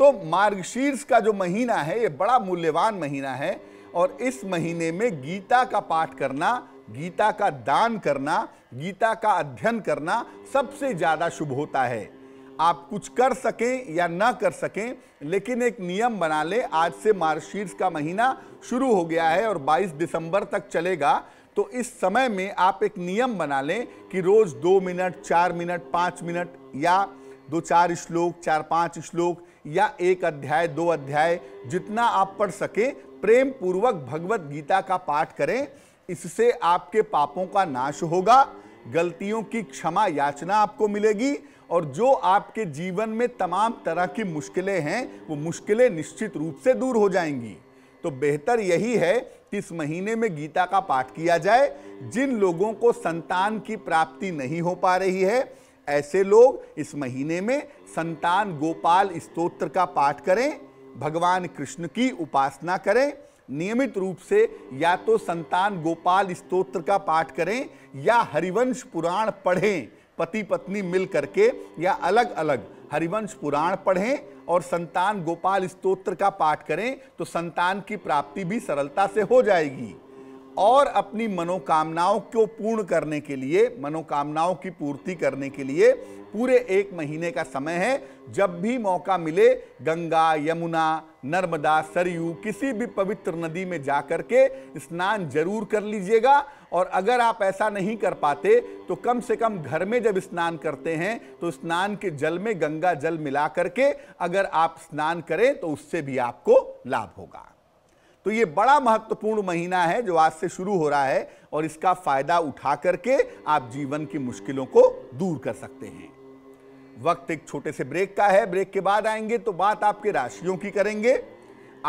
तो मार्गशीर्ष का जो महीना है ये बड़ा मूल्यवान महीना है और इस महीने में गीता का पाठ करना गीता का दान करना गीता का अध्ययन करना सबसे ज़्यादा शुभ होता है आप कुछ कर सकें या ना कर सकें लेकिन एक नियम बना लें आज से मार्गशीर्ष का महीना शुरू हो गया है और 22 दिसंबर तक चलेगा तो इस समय में आप एक नियम बना लें कि रोज़ दो मिनट चार मिनट पाँच मिनट या दो चार श्लोक चार पांच श्लोक या एक अध्याय दो अध्याय जितना आप पढ़ सके प्रेम पूर्वक भगवत गीता का पाठ करें इससे आपके पापों का नाश होगा गलतियों की क्षमा याचना आपको मिलेगी और जो आपके जीवन में तमाम तरह की मुश्किलें हैं वो मुश्किलें निश्चित रूप से दूर हो जाएंगी तो बेहतर यही है कि इस महीने में गीता का पाठ किया जाए जिन लोगों को संतान की प्राप्ति नहीं हो पा रही है ऐसे लोग इस महीने में संतान गोपाल स्तोत्र का पाठ करें भगवान कृष्ण की उपासना करें नियमित रूप से या तो संतान गोपाल स्तोत्र का पाठ करें या हरिवंश पुराण पढ़ें पति पत्नी मिल करके या अलग अलग हरिवंश पुराण पढ़ें और संतान गोपाल स्तोत्र का पाठ करें तो संतान की प्राप्ति भी सरलता से हो जाएगी और अपनी मनोकामनाओं को पूर्ण करने के लिए मनोकामनाओं की पूर्ति करने के लिए पूरे एक महीने का समय है जब भी मौका मिले गंगा यमुना नर्मदा सरयू किसी भी पवित्र नदी में जा कर के स्नान जरूर कर लीजिएगा और अगर आप ऐसा नहीं कर पाते तो कम से कम घर में जब स्नान करते हैं तो स्नान के जल में गंगा जल मिला करके अगर आप स्नान करें तो उससे भी आपको लाभ होगा तो ये बड़ा महत्वपूर्ण महीना है जो आज से शुरू हो रहा है और इसका फायदा उठा करके आप जीवन की मुश्किलों को दूर कर सकते हैं वक्त एक छोटे से ब्रेक का है ब्रेक के बाद आएंगे तो बात आपके राशियों की करेंगे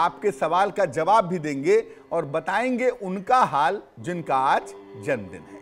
आपके सवाल का जवाब भी देंगे और बताएंगे उनका हाल जिनका आज जन्मदिन है